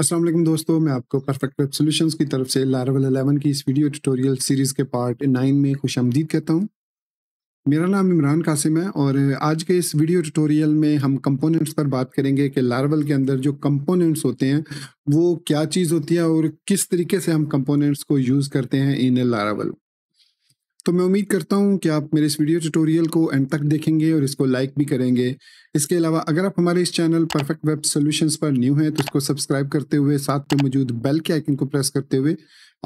असलम दोस्तों मैं आपको परफेक्ट वेब सॉल्यूशंस की तरफ से लारावल 11 की इस वीडियो ट्यूटोरियल सीरीज़ के पार्ट 9 में खुश आमदीद कहता हूँ मेरा नाम इमरान कासिम है और आज के इस वीडियो ट्यूटोरियल में हम कंपोनेंट्स पर बात करेंगे कि लारावल के अंदर जो कंपोनेंट्स होते हैं वो क्या चीज़ होती है और किस तरीके से हम कंपोनेंट्स को यूज़ करते हैं इन लारावल तो मैं उम्मीद करता हूँ कि आप मेरे इस वीडियो ट्यूटोरियल को एंड तक देखेंगे और इसको लाइक भी करेंगे इसके अलावा अगर आप हमारे इस चैनल परफेक्ट वेब सॉल्यूशंस पर न्यू हैं तो इसको सब्सक्राइब करते हुए साथ में मौजूद बेल के आइकन को प्रेस करते हुए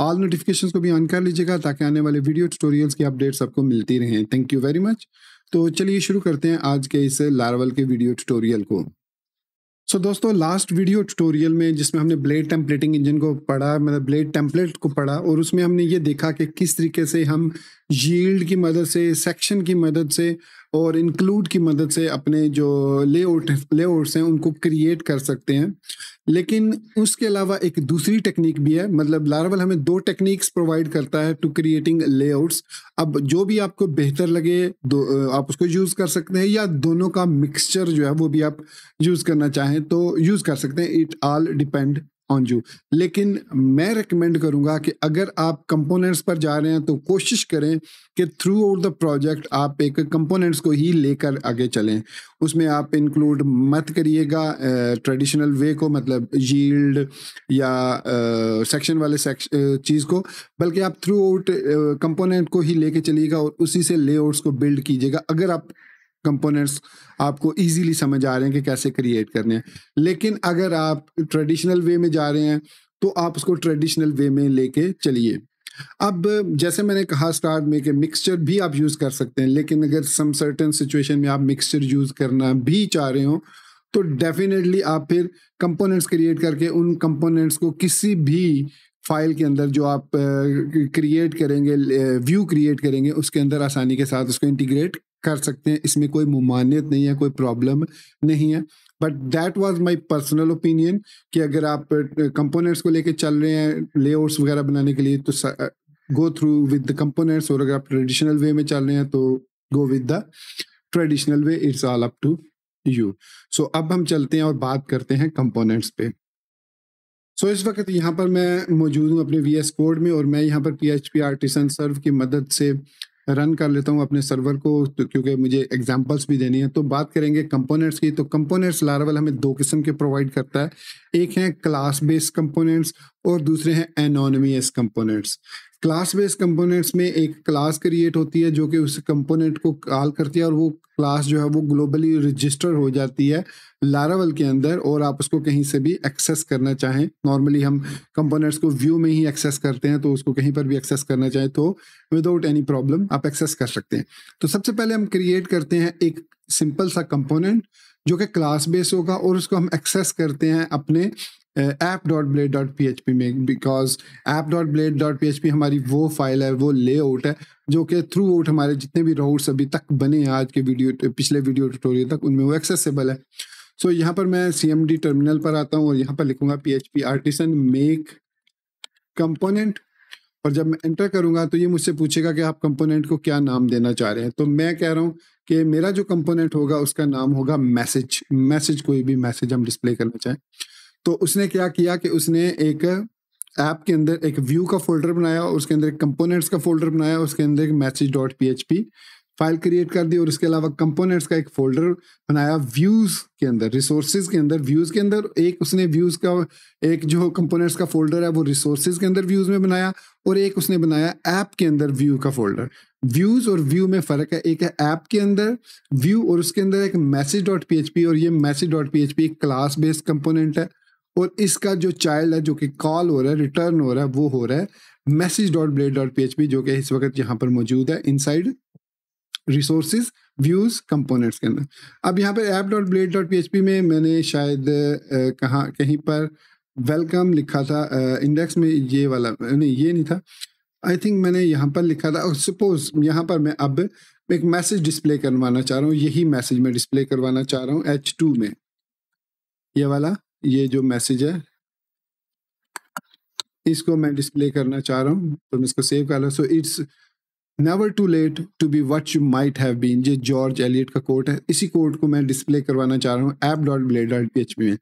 ऑल नोटिफिकेशन को भी ऑन कर लीजिएगा ताकि आने वाले वीडियो ट्यूटोरियल्स की अपडेट्स आपको मिलती रहें थैंक यू वेरी मच तो चलिए शुरू करते हैं आज के इस लारवल के वीडियो ट्यूटोरियल को सो so, दोस्तों लास्ट वीडियो ट्यूटोरियल में जिसमें हमने ब्लेड टेम्पलेटिंग इंजन को पढ़ा मतलब ब्लेड टेम्पलेट को पढ़ा और उसमें हमने ये देखा कि किस तरीके से हम यील्ड की मदद से सेक्शन की मदद से और इंक्लूड की मदद से अपने जो लेआउट लेआउट्स हैं उनको क्रिएट कर सकते हैं लेकिन उसके अलावा एक दूसरी टेक्निक भी है मतलब लारावल हमें दो टेक्निक्स प्रोवाइड करता है टू क्रिएटिंग लेआउट्स अब जो भी आपको बेहतर लगे दो आप उसको यूज़ कर सकते हैं या दोनों का मिक्सचर जो है वो भी आप यूज़ करना चाहें तो यूज़ कर सकते हैं इट ऑल डिपेंड ऑन लेकिन मैं रिकमेंड करूंगा कि अगर आप कंपोनेंट्स पर जा रहे हैं तो कोशिश करें कि थ्रू आउट द प्रोजेक्ट आप एक कंपोनेंट्स को ही लेकर आगे चलें उसमें आप इंक्लूड मत करिएगा ट्रेडिशनल वे को मतलब यील्ड या सेक्शन वाले सेक्श, चीज़ को बल्कि आप थ्रू आउट कंपोनेंट को ही लेके चलिएगा और उसी से लेआउट्स को बिल्ड कीजिएगा अगर आप कंपोनेंट्स आपको इजीली समझ आ रहे हैं कि कैसे क्रिएट करने हैं लेकिन अगर आप ट्रेडिशनल वे में जा रहे हैं तो आप उसको ट्रेडिशनल वे में लेके चलिए अब जैसे मैंने कहा स्टार्ट में कि मिक्सचर भी आप यूज़ कर सकते हैं लेकिन अगर सम सर्टन सिचुएशन में आप मिक्सचर यूज़ करना भी चाह रहे हो तो डेफिनेटली आप फिर कंपोनेंट्स क्रिएट करके उन कंपोनेंट्स को किसी भी फाइल के अंदर जो आप क्रिएट करेंगे व्यू क्रिएट करेंगे उसके अंदर आसानी के साथ उसको इंटीग्रेट कर सकते हैं इसमें कोई मुमानियत नहीं है कोई प्रॉब्लम नहीं है but that was my personal opinion कि अगर आप कंपोनेंट्स को लेके चल रहे हैं लेआउट्स वगैरह बनाने के लिए तो go through with the components और अगर आप ट्रेडिशनल वे में चल रहे हैं तो go with the traditional way it's all up to you so अब हम चलते हैं और बात करते हैं कंपोनेंट्स पे सो so, इस वक्त यहाँ पर मैं मौजूद हूँ अपने वी एस कोड में और मैं यहाँ पर P H P artisan serve की मदद से रन कर लेता हूँ अपने सर्वर को तो क्योंकि मुझे एग्जांपल्स भी देनी है तो बात करेंगे कंपोनेंट्स की तो कंपोनेंट्स लारवल हमें दो किस्म के प्रोवाइड करता है एक है क्लास बेस्ड कंपोनेंट्स और दूसरे हैं anonymous components class based components में एक क्लास क्रिएट होती है जो कि उस कंपोनेंट को कॉल करती है और वो क्लास जो है वो ग्लोबली रजिस्टर हो जाती है लारावल के अंदर और आप उसको कहीं से भी एक्सेस करना चाहें नॉर्मली हम कंपोनेंट्स को व्यू में ही एक्सेस करते हैं तो उसको कहीं पर भी एक्सेस करना चाहें तो विदाउट एनी प्रॉब्लम आप एक्सेस कर सकते हैं तो सबसे पहले हम क्रिएट करते हैं एक सिंपल सा कंपोनेंट जो कि क्लास बेस होगा और उसको हम एक्सेस करते हैं अपने app dot dot blade P H P में because app dot dot blade P H P हमारी वो फाइल है वो लेआउट है जो कि थ्रू आउट हमारे जितने भी राउट्स अभी तक बने हैं आज के वीडियो पिछले वीडियो ट्यूटोरियल तक उनमें वो एक्सेसिबल है सो so, यहाँ पर मैं सी एम डी टर्मिनल पर आता हूँ और यहाँ पर लिखूंगा P H P artisan make component और जब मैं एंटर करूंगा तो ये मुझसे पूछेगा कि आप कंपोनेंट को क्या नाम देना चाह रहे हैं तो मैं कह रहा हूँ कि मेरा जो कंपोनेंट होगा उसका नाम होगा मैसेज मैसेज कोई भी मैसेज हम डिस्प्ले करना चाहें तो उसने क्या किया कि उसने एक ऐप के अंदर एक व्यू का फोल्डर बनाया और उसके अंदर एक कंपोनेंट्स का फोल्डर बनाया उसके अंदर एक message dot P file create कर दी और उसके अलावा कंपोनेंट्स का एक फोल्डर बनाया व्यूज के अंदर रिसोर्सेज के अंदर व्यूज के अंदर एक उसने व्यूज का एक जो कंपोनेंट्स का फोल्डर है वो रिसोर्सेज के अंदर व्यूज में बनाया और एक उसने बनाया ऐप के अंदर व्यू का फोल्डर व्यूज और व्यू में फर्क है एक है ऐप के अंदर व्यू और उसके अंदर एक मैसेज डॉट पी और ये message dot P class based component है और इसका जो चाइल्ड है जो कि कॉल हो रहा है रिटर्न हो रहा है वो हो रहा है message dot blade dot P H P जो कि इस वक्त यहाँ पर मौजूद है inside resources views components के अंदर अब यहाँ पर app dot blade dot P में मैंने शायद कहाँ कहीं पर वेलकम लिखा था इंडेक्स में ये वाला नहीं ये नहीं था आई थिंक मैंने यहाँ पर लिखा था और सपोज यहाँ पर मैं अब एक मैसेज डिस्प्ले करवाना चाह रहा हूँ यही मैसेज मैं डिस्प्ले करवाना चाह रहा हूँ एच टू में ये वाला ये जो मैसेज है इसको मैं डिस्प्ले करना चाह रहा हूँ तो मैं इसको सेव कर लो so it's never too late to be what you might have been ये जॉर्ज एलियट का कोट है इसी कोट को मैं डिस्प्ले करवाना चाह रहा हूँ app dot blade dot P H P में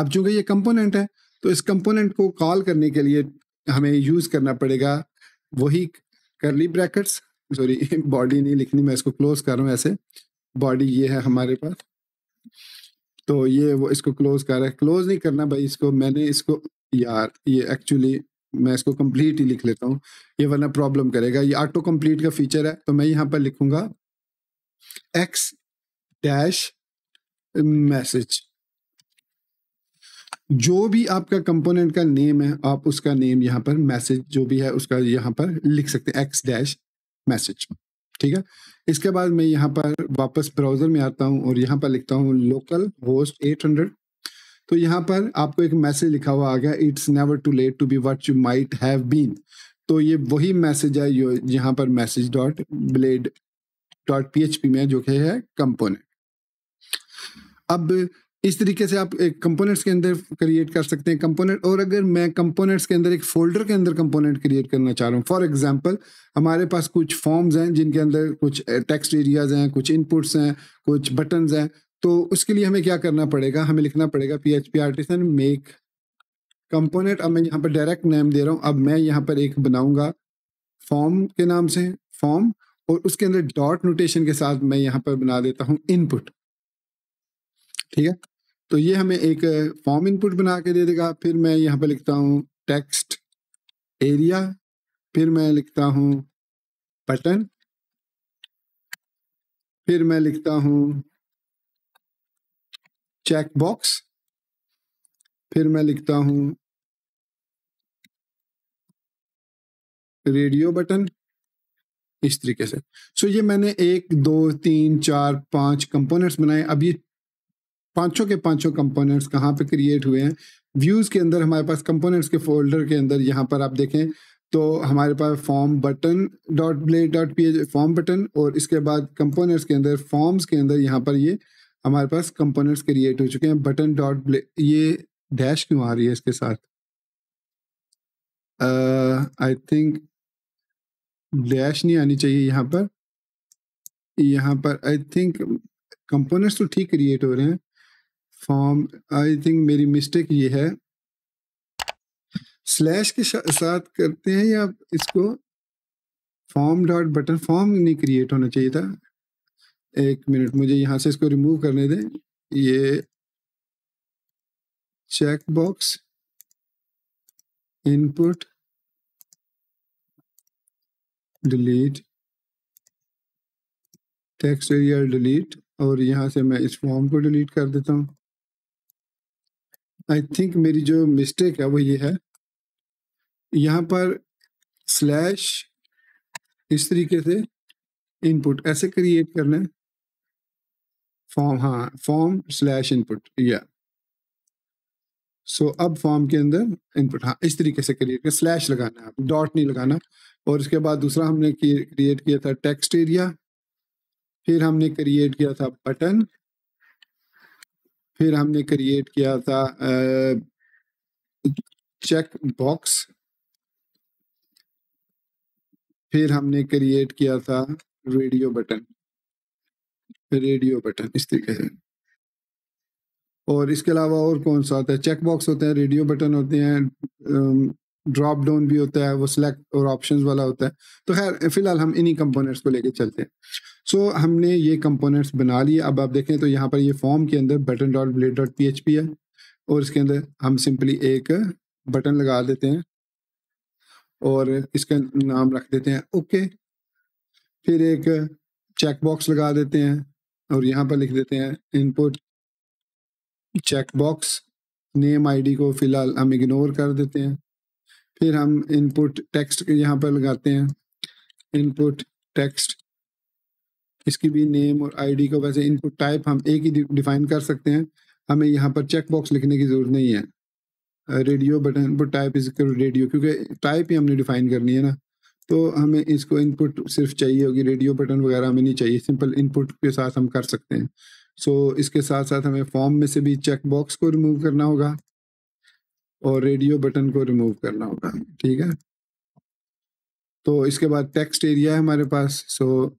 अब चूंकि ये कंपोनेंट है तो इस कंपोनेंट को कॉल करने के लिए हमें यूज़ करना पड़ेगा वही करली ब्रैकेट्स सॉरी बॉडी नहीं लिखनी मैं इसको क्लोज कर रहा हूँ ऐसे बॉडी ये है हमारे पास तो ये वो इसको क्लोज कर रहा है क्लोज नहीं करना भाई इसको मैंने इसको यार ये एक्चुअली मैं इसको कंप्लीट ही लिख लेता हूँ ये वरना प्रॉब्लम करेगा ये ऑटो कंप्लीट का फीचर है तो मैं यहाँ पर लिखूंगा एक्स डैश मैसेज जो भी आपका कंपोनेंट का नेम है आप उसका नेम यहाँ पर मैसेज जो भी है उसका यहाँ पर लिख सकते हैं एक्स डैश मैसेज ठीक है इसके बाद मैं यहाँ पर वापस ब्राउजर में आता हूँ और यहाँ पर लिखता हूँ लोकल होस्ट 800 तो यहाँ पर आपको एक मैसेज लिखा हुआ आ गया it's never too late to be what you might have been तो ये वही मैसेज है जो यहाँ पर message dot blade dot P में जो कि है कंपोनेंट अब इस तरीके से आप एक कंपोनेंट्स के अंदर क्रिएट कर सकते हैं कंपोनेंट और अगर मैं कंपोनेंट्स के अंदर एक फोल्डर के अंदर कंपोनेंट क्रिएट करना चाह रहा हूँ फॉर एग्जांपल हमारे पास कुछ फॉर्म्स हैं जिनके अंदर कुछ टेक्स्ट eh, एरियाज हैं कुछ इनपुट्स हैं कुछ बटन्स हैं तो उसके लिए हमें क्या करना पड़ेगा हमें लिखना पड़ेगा P H P make component अब मैं यहाँ पर डायरेक्ट नेम दे रहा हूँ अब मैं यहाँ पर एक बनाऊँगा फॉर्म के नाम से फॉर्म और उसके अंदर डॉट नोटेशन के साथ मैं यहाँ पर बना देता हूँ इनपुट ठीक है तो ये हमें एक फॉर्म इनपुट बना के दे देगा फिर मैं यहाँ पे लिखता हूँ टेक्स्ट एरिया फिर मैं लिखता हूँ बटन फिर मैं लिखता हूँ चेक बॉक्स फिर मैं लिखता हूँ रेडियो बटन इस तरीके से सो so, ये मैंने एक दो तीन चार पांच कंपोनेंट्स बनाए अब ये पांचों के पांचों कंपोनेंट्स कहाँ पे क्रिएट हुए हैं व्यूज़ के अंदर हमारे पास कंपोनेंट्स के फोल्डर के अंदर यहाँ पर आप देखें तो हमारे पास form button dot blade dot P form button और इसके बाद कंपोनेंट्स के अंदर फॉर्म्स के अंदर यहाँ पर ये हमारे पास कंपोनेंट्स क्रिएट हो चुके हैं बटन डॉट ब्ले ये डैश क्यों आ रही है इसके साथ आई थिंक डैश नहीं आनी चाहिए यहाँ पर यहाँ पर आई थिंक कंपोनेंट्स तो ठीक क्रिएट हो रहे हैं फॉर्म आई थिंक मेरी मिस्टेक ये है स्लैश के साथ करते हैं या इसको फॉर्म डॉट बटन फॉर्म नहीं क्रिएट होना चाहिए था एक मिनट मुझे यहाँ से इसको रिमूव करने दें ये check box input delete text area delete और यहाँ से मैं इस फॉर्म को डिलीट कर देता हूँ आई थिंक मेरी जो मिस्टेक है वो ये है यहाँ पर स्लैश इस तरीके से इनपुट ऐसे क्रिएट करना है फॉर्म हाँ फॉर्म स्लैश इनपुट या सो अब फॉर्म के अंदर इनपुट हाँ इस तरीके से क्रिएट कर स्लैश लगाना है डॉट नहीं लगाना और इसके बाद दूसरा हमने क्रिएट किया था टेक्स्ट एरिया फिर हमने क्रिएट किया था बटन फिर हमने क्रिएट किया था चेक बॉक्स फिर हमने क्रिएट किया था रेडियो बटन रेडियो बटन इस तरीके से और इसके अलावा और कौन सा होता है चेक बॉक्स होते हैं रेडियो बटन होते हैं ड्रॉप डाउन भी होता है वो सिलेक्ट और ऑप्शंस वाला होता है तो खैर फिलहाल हम इन्हीं कंपोनेंट्स को लेके चलते हैं सो so, हमने ये कंपोनेंट्स बना लिए अब आप देखें तो यहाँ पर ये फॉर्म के अंदर button dot blade dot P H P है और इसके अंदर हम सिंपली एक बटन लगा देते हैं और इसका नाम रख देते हैं ओके फिर एक चेक बॉक्स लगा देते हैं और यहाँ पर लिख देते हैं input check box name ID को फिलहाल हम इग्नोर कर देते हैं फिर हम इनपुट टेक्स्ट यहाँ पर लगाते हैं इनपुट टेक्स्ट इसकी भी नेम और आईडी को वैसे इनपुट टाइप हम एक ही डिफाइन कर सकते हैं हमें यहाँ पर चेक बॉक्स लिखने की ज़रूरत नहीं है radio button input type is radio क्योंकि टाइप ही हमने डिफाइन करनी है ना तो हमें इसको इनपुट सिर्फ चाहिए होगी रेडियो बटन वगैरह हमें नहीं चाहिए सिंपल इनपुट के साथ हम कर सकते हैं सो so, इसके साथ साथ हमें फॉर्म में से भी चेक बॉक्स को रिमूव करना होगा और रेडियो बटन को रिमूव करना होगा ठीक है तो इसके बाद टेक्स्ट एरिया है हमारे पास सो so,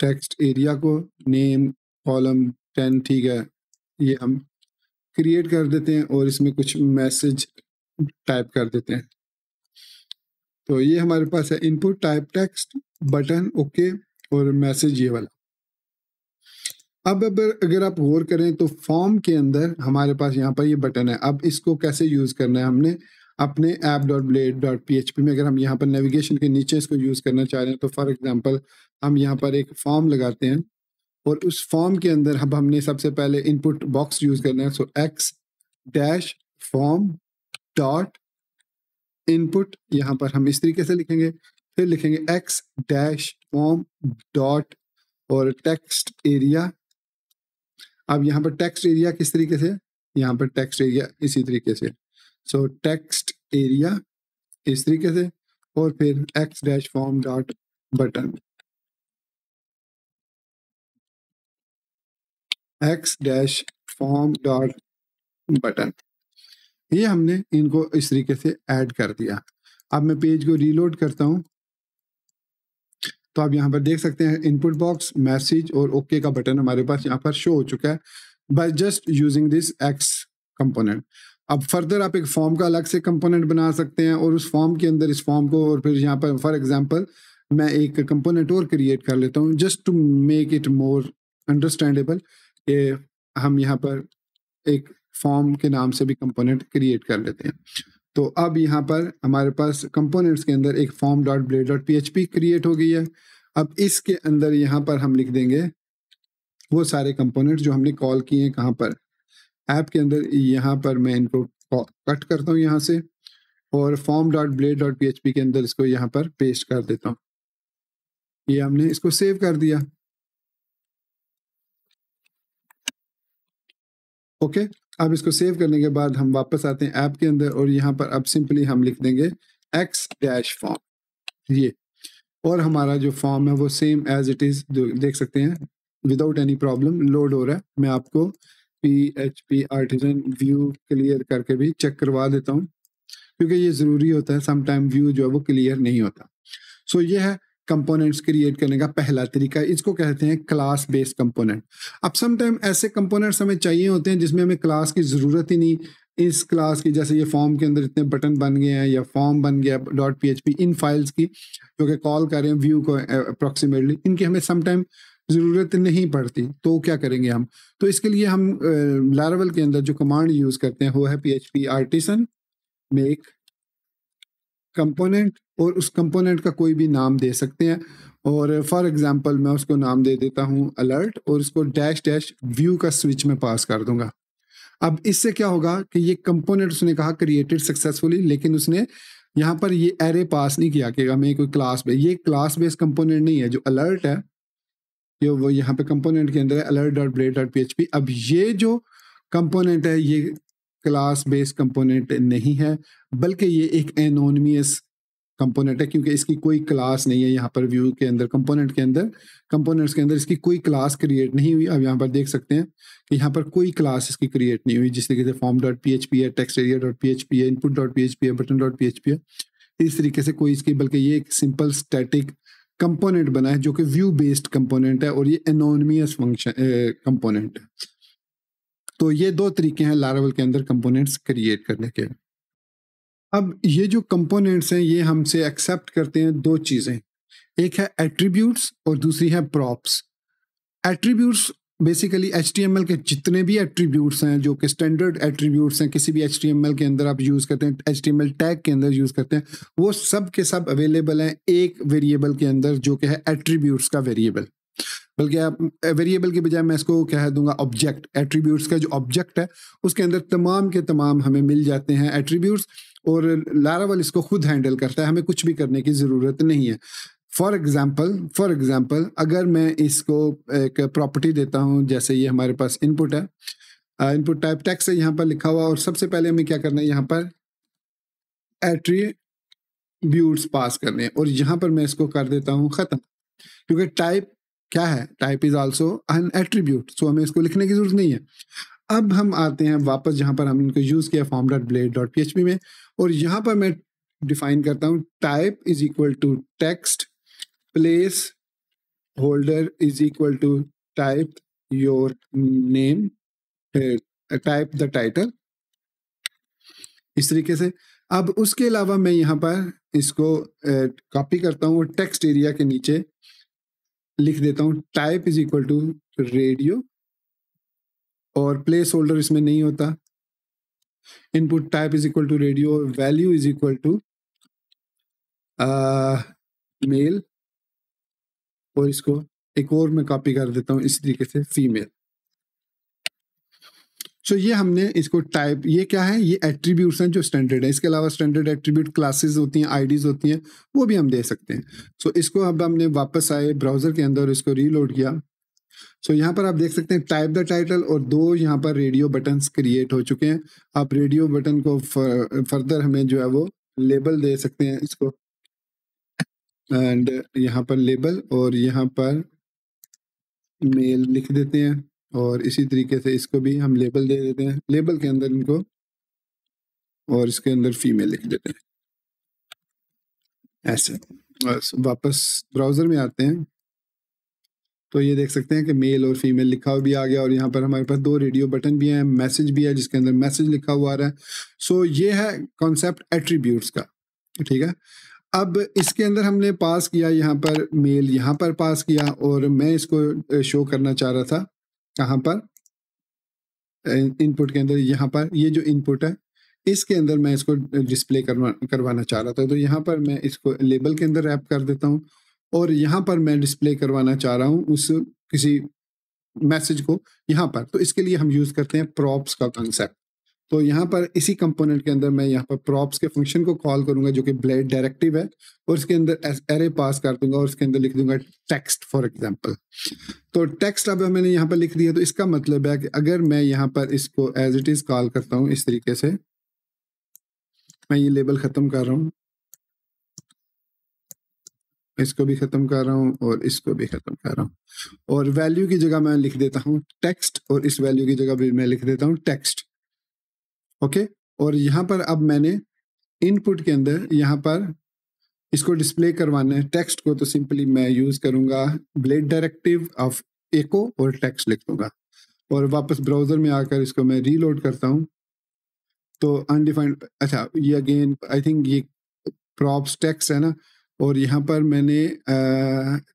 टेक्स्ट एरिया को नेम कॉलम टेन ठीक है ये हम क्रिएट कर देते हैं और इसमें कुछ मैसेज टाइप कर देते हैं तो ये हमारे पास है input type text button okay और मैसेज ये वाला अब अगर अगर आप गौर करें तो फॉर्म के अंदर हमारे पास यहाँ पर ये बटन है अब इसको कैसे यूज़ करना है हमने अपने app dot blade dot P में अगर हम यहाँ पर नेविगेशन के नीचे इसको यूज़ करना चाह रहे हैं तो फॉर एग्जांपल हम यहाँ पर एक फॉर्म लगाते हैं और उस फॉर्म के अंदर हम हमने सबसे पहले इनपुट बॉक्स यूज करना है so X dash form dot input यहाँ पर हम इस तरीके से लिखेंगे फिर लिखेंगे एक्स डैश फॉर्म डॉट और टेक्स्ट एरिया अब यहाँ पर टेक्स्ट एरिया किस तरीके से यहाँ पर टेक्स्ट एरिया इसी तरीके से सो टेक्स्ट एरिया इस तरीके से और फिर X dash form dot button X dash form dot button ये हमने इनको इस तरीके से ऐड कर दिया अब मैं पेज को रीलोड करता हूँ तो आप यहाँ पर देख सकते हैं इनपुट बॉक्स मैसेज और ओके okay का बटन हमारे पास यहाँ पर शो हो चुका है by just using this X component अब फर्दर आप एक फॉर्म का अलग से कंपोनेंट बना सकते हैं और उस फॉर्म के अंदर इस फॉर्म को और फिर यहाँ पर फॉर एग्जांपल मैं एक कंपोनेंट और क्रिएट कर लेता हूँ just to make it more understandable कि हम यहाँ पर एक फॉर्म के नाम से भी कंपोनेंट क्रिएट कर लेते हैं तो अब यहाँ पर हमारे पास कंपोनेंट्स के अंदर एक form dot blade dot P create हो गई है अब इसके अंदर यहाँ पर हम लिख देंगे वो सारे कंपोनेंट्स जो हमने कॉल किए हैं कहाँ पर ऐप के अंदर यहाँ पर मैं इनको कट करता हूँ यहाँ से और form dot blade dot P के अंदर इसको यहाँ पर पेस्ट कर देता हूँ ये हमने इसको सेव कर दिया ओके okay? अब इसको सेव करने के बाद हम वापस आते हैं ऐप के अंदर और यहाँ पर अब सिंपली हम लिख देंगे एक्स डैश फॉर्म ये और हमारा जो फॉर्म है वो सेम एज इट इज़ देख सकते हैं विदाउट एनी प्रॉब्लम लोड हो रहा है मैं आपको P H P artisan view clear करके भी चेक करवा देता हूँ क्योंकि ये ज़रूरी होता है समटाइम व्यू जो है वो क्लियर नहीं होता सो so, ये है कंपोनेंट्स क्रिएट करने का पहला तरीका इसको कहते हैं क्लास बेस्ड कंपोनेंट अब समटाइम ऐसे कंपोनेंट्स हमें चाहिए होते हैं जिसमें हमें क्लास की ज़रूरत ही नहीं इस क्लास की जैसे ये फॉर्म के अंदर इतने बटन बन गए हैं या फॉर्म बन गया डॉट पी इन फाइल्स की जो कि कॉल कर रहे हैं व्यू को अप्रॉक्सीमेटली इनकी हमें समटाइम ज़रूरत नहीं पड़ती तो क्या करेंगे हम तो इसके लिए हम लारावल के अंदर जो कमांड यूज़ करते हैं वो है P H P artisan make component और उस कंपोनेंट का कोई भी नाम दे सकते हैं और फॉर एग्जांपल मैं उसको नाम दे देता हूँ अलर्ट और इसको डैश डैश व्यू का स्विच में पास कर दूंगा अब इससे क्या होगा कि ये कंपोनेंट उसने कहा क्रिएटेड सक्सेसफुली लेकिन उसने यहाँ पर ये एरे पास नहीं किया कि हमें कोई क्लास बेस ये क्लास बेस कंपोनेंट नहीं है जो अलर्ट है ये वो यहाँ पे कंपोनेंट के अंदर है alert dot blade dot P अब ये जो कंपोनेंट है ये क्लास बेस्ड कंपोनेंट नहीं है बल्कि ये एक एनोनमियस कंपोनेंट है क्योंकि इसकी कोई क्लास नहीं है यहाँ पर व्यू के अंदर कंपोनेंट के अंदर कंपोनेंट्स के अंदर इसकी कोई क्लास क्रिएट नहीं हुई अब यहाँ पर देख सकते हैं कि यहाँ पर कोई क्लास इसकी क्रिएट नहीं हुई जिस तरीके से form dot P H P है text area dot P H P है input dot P H P है button dot P H P है इस तरीके से कोई इसकी बल्कि ये एक सिंपल स्टैटिक कंपोनेंट बना है जो कि व्यू बेस्ड कंपोनेंट है और ये एनोनमियस फंक्शन कंपोनेंट है तो ये दो तरीके हैं लारावल के अंदर कंपोनेंट्स क्रिएट करने के अब ये जो कंपोनेंट्स हैं ये हमसे एक्सेप्ट करते हैं दो चीज़ें एक है एट्रीब्यूट्स और दूसरी है प्रॉप्स एट्रीब्यूट्स बेसिकली एच के जितने भी एट्रीब्यूट्स हैं जो कि स्टैंडर्ड एट्रीब्यूट्स हैं किसी भी एच के अंदर आप यूज़ करते हैं एच टैग के अंदर यूज़ करते हैं वो सब के सब अवेलेबल हैं एक वेरिएबल के अंदर जो कि है एट्रीब्यूट्स का वेरिएबल बल्कि आप वेरिएबल के बजाय मैं इसको कह दूंगा ऑब्जेक्ट एट्रीब्यूट्स का जो ऑब्जेक्ट है उसके अंदर तमाम के तमाम हमें मिल जाते हैं एट्रीब्यूट्स और लारावल इसको खुद हैंडल करता है हमें कुछ भी करने की ज़रूरत नहीं है फॉर एग्ज़ाम्पल फॉर एग्ज़ाम्पल अगर मैं इसको एक प्रॉपर्टी देता हूँ जैसे ये हमारे पास इनपुट है इनपुट टाइप टैक्स है यहाँ पर लिखा हुआ और सबसे पहले हमें क्या करना है यहाँ पर एट्रीब्यूट्स पास करने और यहाँ पर मैं इसको कर देता हूँ ख़त्म क्योंकि टाइप क्या है type is also an attribute so हमें इसको लिखने की जरूरत नहीं है अब हम आते हैं वापस जहाँ पर हम इनको यूज़ किया form dot blade dot P में और यहाँ पर मैं डिफाइन करता हूँ type is equal to text placeholder is equal to type your name type the title इस तरीके से अब उसके अलावा मैं यहाँ पर इसको कॉपी uh, करता हूँ टेक्स्ट एरिया के नीचे लिख देता हूँ type is equal to radio और प्लेस होल्डर इसमें नहीं होता input type is equal to radio और value is equal to male और इसको एक और मैं कॉपी कर देता हूँ इस तरीके से फीमेल सो so, ये हमने इसको टाइप ये क्या है ये एट्रीब्यूट्स हैं जो स्टैंडर्ड है इसके अलावा स्टैंडर्ड एट्रीब्यूट क्लासेस होती हैं आईडीज होती हैं वो भी हम दे सकते हैं सो so, इसको अब हमने वापस आए ब्राउजर के अंदर इसको रीलोड किया सो so, यहाँ पर आप देख सकते हैं टाइप द टाइटल और दो यहाँ पर रेडियो बटन क्रिएट हो चुके हैं आप रेडियो बटन को फर, फर्दर हमें जो है वो लेबल दे सकते हैं इसको एंड यहाँ पर लेबल और यहाँ पर मेल लिख देते हैं और इसी तरीके से इसको भी हम लेबल दे देते हैं लेबल के अंदर इनको और इसके अंदर फीमेल लिख देते हैं ऐसे बस वापस ब्राउज़र में आते हैं तो ये देख सकते हैं कि मेल और फीमेल लिखा हुआ भी आ गया और यहाँ पर हमारे पास दो रेडियो बटन भी हैं मैसेज भी है जिसके अंदर मैसेज लिखा हुआ आ रहा है सो so, ये है कॉन्सेप्ट एट्रीब्यूट्स का ठीक है अब इसके अंदर हमने पास किया यहाँ पर मेल यहाँ पर पास किया और मैं इसको शो करना चाह रहा था कहाँ पर इनपुट के अंदर यहाँ पर ये जो इनपुट है इसके अंदर मैं इसको डिस्प्ले करवा करवाना चाह रहा था तो यहाँ पर मैं इसको लेबल के अंदर रैप कर देता हूँ और यहाँ पर मैं डिस्प्ले करवाना चाह रहा हूँ उस किसी मैसेज को यहाँ पर तो इसके लिए हम यूज़ करते हैं प्रॉप्स का कंसेप्ट तो यहाँ पर इसी कंपोनेंट के अंदर मैं यहाँ पर प्रॉप्स के फंक्शन को कॉल करूंगा जो कि ब्लेड डायरेक्टिव है और इसके अंदर एरे पास कर दूंगा और इसके अंदर लिख दूंगा टेक्स्ट फॉर एग्जांपल तो टेक्स्ट अब मैंने यहाँ पर लिख दिया तो इसका मतलब है कि अगर मैं यहाँ पर इसको एज इट इज कॉल करता हूँ इस तरीके से मैं ये लेबल खत्म कर रहा हूँ इसको भी खत्म कर रहा हूँ और इसको भी खत्म कर रहा हूँ और वैल्यू की जगह मैं लिख देता हूँ टेक्स्ट और इस वैल्यू की जगह भी मैं लिख देता हूँ टेक्स्ट ओके और यहाँ पर अब मैंने इनपुट के अंदर यहाँ पर इसको डिस्प्ले करवाना है टेक्स्ट को तो सिंपली मैं यूज करूंगा ब्लेड डायरेक्टिव ऑफ एको और टेक्स्ट लिख दूंगा और वापस ब्राउजर में आकर इसको मैं रीलोड करता हूँ तो अनडिफाइंड अच्छा ये अगेन आई थिंक ये प्रॉप्स टेक्स्ट है ना और यहाँ पर मैंने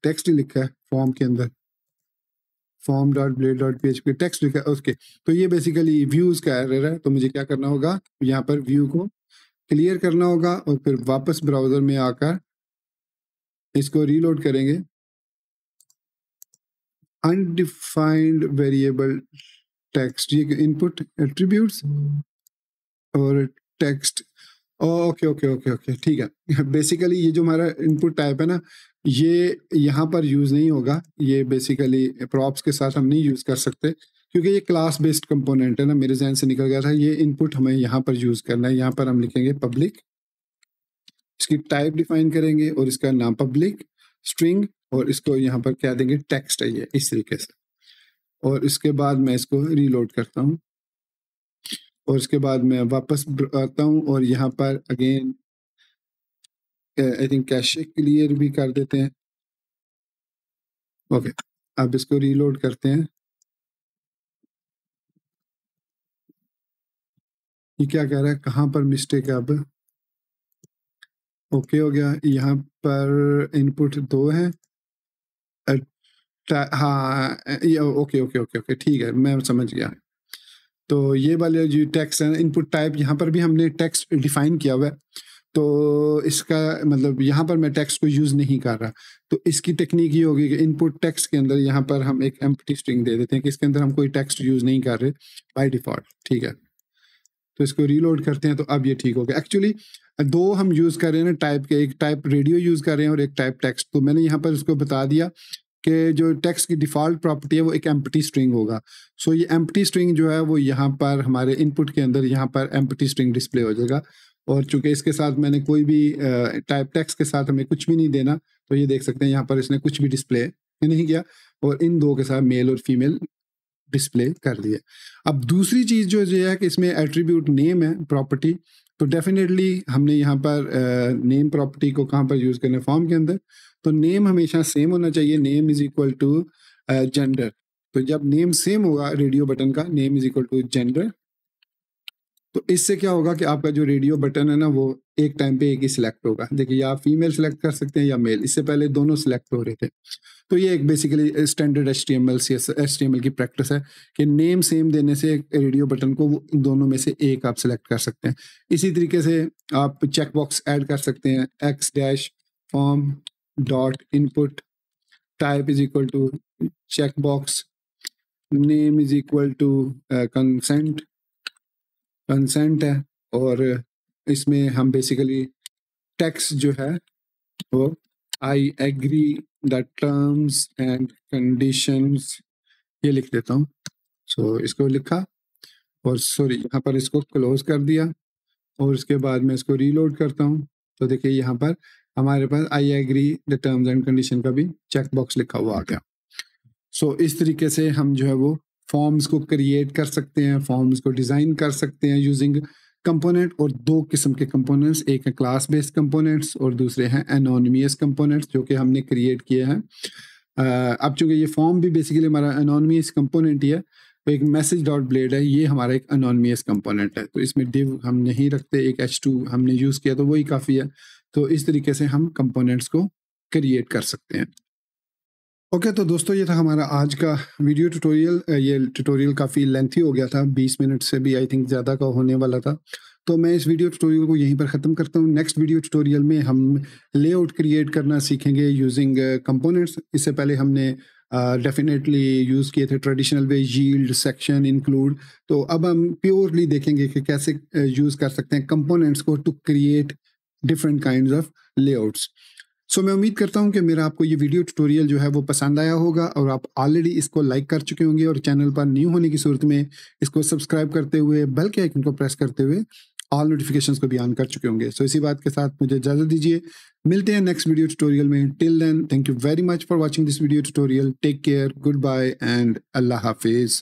टेक्स्ट ही लिखा है फॉर्म के अंदर form dot blade dot P H P text लिखा ओके तो ये बेसिकली व्यूज का एरर है तो मुझे क्या करना होगा यहाँ पर व्यू को क्लियर करना होगा और फिर वापस ब्राउजर में आकर इसको रीलोड करेंगे अनडिफाइंड वेरिएबल टेक्स्ट ये इनपुट एट्रीब्यूट और text okay okay okay okay ठीक है बेसिकली ये जो हमारा इनपुट टाइप है ना ये यहाँ पर यूज़ नहीं होगा ये बेसिकली प्रॉप्स के साथ हम नहीं यूज़ कर सकते क्योंकि ये क्लास बेस्ड कंपोनेंट है ना मेरे जहन से निकल गया था ये इनपुट हमें यहाँ पर यूज़ करना है यहाँ पर हम लिखेंगे पब्लिक इसकी टाइप डिफाइन करेंगे और इसका नाम पब्लिक स्ट्रिंग और इसको यहाँ पर क्या देंगे टेक्स्ट है ये इस तरीके से और इसके बाद मैं इसको रीलोड करता हूँ और इसके बाद मैं वापस आता हूँ और यहाँ पर again I think cache clear भी कर देते हैं ओके okay, अब इसको रीलोड करते हैं ये क्या कह रहा है कहाँ पर मिस्टेक है अब ओके okay हो गया यहाँ पर इनपुट दो है हाँ ओके ओके ओके ओके ठीक है मैं समझ गया तो ये वाले जो टैक्स है इनपुट टाइप यहाँ पर भी हमने टैक्स डिफाइन किया हुआ है तो इसका मतलब यहाँ पर मैं टेक्स्ट को यूज़ नहीं कर रहा तो इसकी टेक्निक ये होगी कि इनपुट टेक्स्ट के अंदर यहाँ पर हम एक एम स्ट्रिंग दे देते हैं कि इसके अंदर हम कोई टेक्स्ट यूज़ नहीं कर रहे बाई डिफ़ॉल्ट ठीक है तो इसको रीलोड करते हैं तो अब ये ठीक हो गया एक्चुअली दो हम यूज़ कर रहे हैं ना टाइप के एक टाइप रेडियो यूज़ कर रहे हैं और एक टाइप टेक्स्ट तो मैंने यहाँ पर इसको बता दिया कि जो टेक्स्ट की डिफ़ॉल्ट प्रॉपर्टी है वो एक एम्पटी स्ट्रिंग होगा सो so, ये एम्पटी स्ट्रिंग जो है वो यहाँ पर हमारे इनपुट के अंदर यहाँ पर एम्पटी स्ट्रिंग डिस्प्ले हो जाएगा और चूंकि इसके साथ मैंने कोई भी टाइप टैक्स के साथ हमें कुछ भी नहीं देना तो ये देख सकते हैं यहाँ पर इसने कुछ भी डिस्प्ले नहीं किया और इन दो के साथ मेल और फीमेल डिस्प्ले कर दिया अब दूसरी चीज़ जो ये है कि इसमें एट्रीब्यूट नेम है प्रॉपर्टी तो डेफिनेटली हमने यहाँ पर नेम प्रॉपर्टी को कहाँ पर यूज़ करना है फॉर्म के अंदर तो नेम हमेशा सेम होना चाहिए name is equal to gender तो जब नेम सेम होगा रेडियो बटन का name is equal to gender तो इससे क्या होगा कि आपका जो रेडियो बटन है ना वो एक टाइम पे एक ही सिलेक्ट होगा देखिए आप फीमेल सिलेक्ट कर सकते हैं या मेल इससे पहले दोनों सिलेक्ट हो रहे थे तो ये एक basically standard H T M L C S T M L की प्रैक्टिस है कि नेम सेम देने से रेडियो बटन को दोनों में से एक आप सिलेक्ट कर सकते हैं इसी तरीके से आप चेकबॉक्स ऐड कर सकते हैं x dash form dot input type is equal to checkbox name is equal to consent consent है और इसमें हम बेसिकली टैक्स जो है वो I agree the terms and conditions ये लिख देता हूँ सो so, इसको लिखा और सॉरी यहाँ पर इसको क्लोज कर दिया और उसके बाद मैं इसको रीलोड करता हूँ तो देखिए यहाँ पर हमारे पास I agree the terms and condition का भी चेक बॉक्स लिखा हुआ आ गया सो so, इस तरीके से हम जो है वो फॉर्म्स को क्रिएट कर सकते हैं फॉर्म्स को डिज़ाइन कर सकते हैं यूजिंग कंपोनेंट और दो किस्म के कंपोनेंट्स एक है क्लास बेस्ड कंपोनेंट्स और दूसरे हैं एनोनमियस कंपोनेंट्स जो कि हमने क्रिएट किए हैं अब चूंकि ये फॉर्म भी बेसिकली हमारा अनोनमियस कंपोनेंट ही है तो एक मैसेज डॉट ब्लेड है ये हमारा एक अनोनमियस कंपोनेंट है तो इसमें डिव हम नहीं रखते एक एच टू हमने यूज़ किया तो वही काफ़ी है तो इस तरीके से हम कंपोनेंट्स को क्रिएट कर सकते हैं ओके okay, तो दोस्तों ये था हमारा आज का वीडियो ट्यूटोरियल ये ट्यूटोरियल काफ़ी लेंथी हो गया था 20 मिनट से भी आई थिंक ज़्यादा का होने वाला था तो मैं इस वीडियो ट्यूटोरियल को यहीं पर ख़त्म करता हूँ नेक्स्ट वीडियो ट्यूटोरियल में हम लेआउट क्रिएट करना सीखेंगे यूजिंग कंपोनेंट्स इससे पहले हमने डेफिनेटली यूज़ किए थे traditional way yield section include तो अब हम प्योरली देखेंगे कि कैसे यूज़ कर सकते हैं कंपोनेंट्स को to create different kind of layouts so so, मैं उम्मीद करता हूं कि मेरा आपको ये वीडियो ट्यूटोरियल जो है वो पसंद आया होगा और आप ऑलरेडी इसको लाइक कर चुके होंगे और चैनल पर न्यू होने की सूरत में इसको सब्सक्राइब करते हुए बेल के आइकन को प्रेस करते हुए ऑल नोटिफिकेशंस को भी ऑन कर चुके होंगे सो so, इसी बात के साथ मुझे इजाज़त दीजिए मिलते हैं नेक्स्ट वीडियो ट्यूटोरियल में till then thank you very much for watching this video tutorial take care good bye and अल्लाह हाफिज़